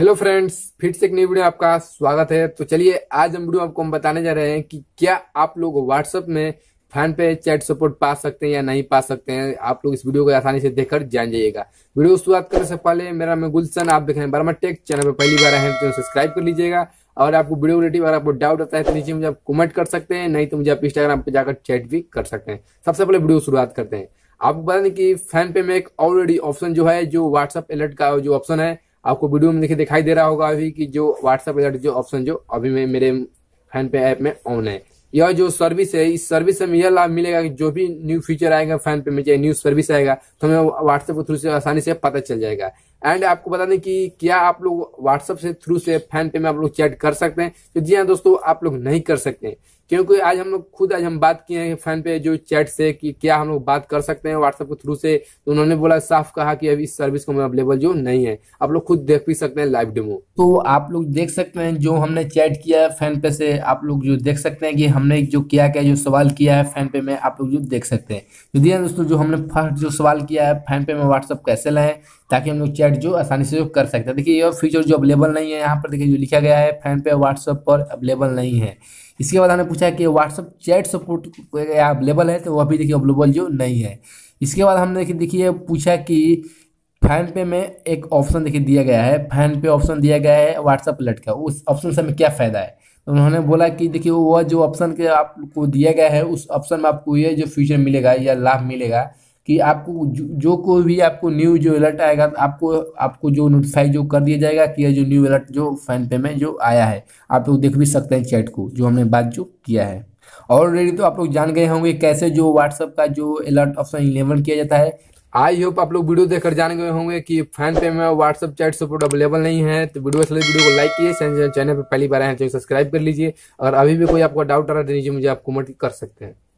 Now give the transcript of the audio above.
hello friends फिर से एक नई वीडियो आपका स्वागत है तो चलिए आज हम वीडियो आपको हम बताने जा रहे हैं कि क्या आप लोग व्हाट्सएप में फैन पे चैट सपोर्ट पा सकते हैं या नहीं पा सकते हैं आप लोग इस वीडियो को आसानी से देखकर जान जाइएगा वीडियो शुरुआत करने से पहले मेरा मैं गुलशन आप देख रहे हैं बर्मा टेक चैनल पर पहली बार है तो सब्सक्राइब कर लीजिएगा और आपको वीडियो रिलेटिव अगर आपको डाउट आता है तो नीचे मुझे आप कमेंट कर सकते हैं नहीं तो मुझे आप इंस्टाग्राम पर जाकर चैट भी कर सकते हैं सबसे पहले वीडियो शुरुआत करते हैं आपको बता दें कि फैन पे में एक ऑलरेडी ऑप्शन जो है जो व्हाट्सअप एलर्ट का जो ऑप्शन है आपको वीडियो में देखिए दिखाई दे रहा होगा अभी कि जो व्हाट्सएप अलर्ट जो ऑप्शन जो अभी मैं मेरे फैन पे ऐप में ऑन है यह जो सर्विस है इस सर्विस से हमें यह लाभ मिलेगा कि जो भी न्यू फीचर आएगा फैन पे में चाहे न्यू सर्विस आएगा तो हमें व्हाट्सएप के थ्रू से आसानी से पता चल जाएगा एंड आपको बता दें कि क्या आप लोग व्हाट्सएप से थ्रू से फैन पे में आप लोग चैट कर सकते हैं तो जी हाँ दोस्तों आप लोग नहीं कर सकते क्योंकि आज हम लोग खुद आज हम बात किए हैं फैन पे जो चैट से कि क्या हम लोग बात कर सकते हैं व्हाट्सएप के थ्रू से तो उन्होंने बोला साफ कहा कि अभी इस सर्विस को अवेलेबल जो नहीं है आप लोग खुद देख भी सकते हैं लाइव डेमो तो आप लोग देख सकते हैं जो हमने चैट किया है फैन पे से आप लोग जो देख सकते हैं कि हमने जो क्या क्या जो सवाल किया है फैन पे में आप लोग जो देख सकते हैं तो हाँ दोस्तों जो हमने फर्स्ट जो सवाल किया है फैन पे में व्हाट्सअप कैसे लाए ताकि हम लोग चैट वेबसाइट जो आसानी से जो कर सकता है देखिए यह फीचर जो अवेलेबल नहीं है यहाँ पर देखिए जो लिखा गया है फैन पे व्हाट्सअप पर अवेलेबल नहीं है इसके बाद हमने पूछा कि व्हाट्सअप चैट सपोर्ट अवेलेबल है तो वह भी देखिए अवेलेबल जो नहीं है इसके बाद हमने देखिए देखिए पूछा कि फैन पे में एक ऑप्शन देखिए दिया गया है फैन पे ऑप्शन दिया गया है व्हाट्सअप अलर्ट का उस ऑप्शन से हमें क्या फ़ायदा है तो उन्होंने बोला कि देखिए वह जो ऑप्शन के आपको दिया गया है उस ऑप्शन में आपको ये जो फ्यूचर मिलेगा या लाभ मिलेगा कि आपको जो कोई भी आपको न्यू जो अलर्ट आएगा आपको आपको जो नोटिफाई जो कर दिया जाएगा कि यह जो न्यू अलर्ट जो फैन पे में जो आया है आप लोग देख भी सकते हैं चैट को जो हमने बात जो किया है ऑलरेडी तो आप लोग जान गए होंगे कैसे जो व्हाट्सअप का जो अलर्ट ऑप्शन इनेबल किया जाता है आई होप आप लोग वीडियो देखकर जान गए होंगे कि फैन पे में व्हाट्सअप चैट सपोर्ट अवेलेबल नहीं है तो वीडियो अच्छा वीडियो को लाइक किए चैनल पर पहली बार आए हैं तो सब्सक्राइब कर लीजिए और अभी भी कोई आपका डाउट आ रहा है तो मुझे आप कमेंट कर सकते हैं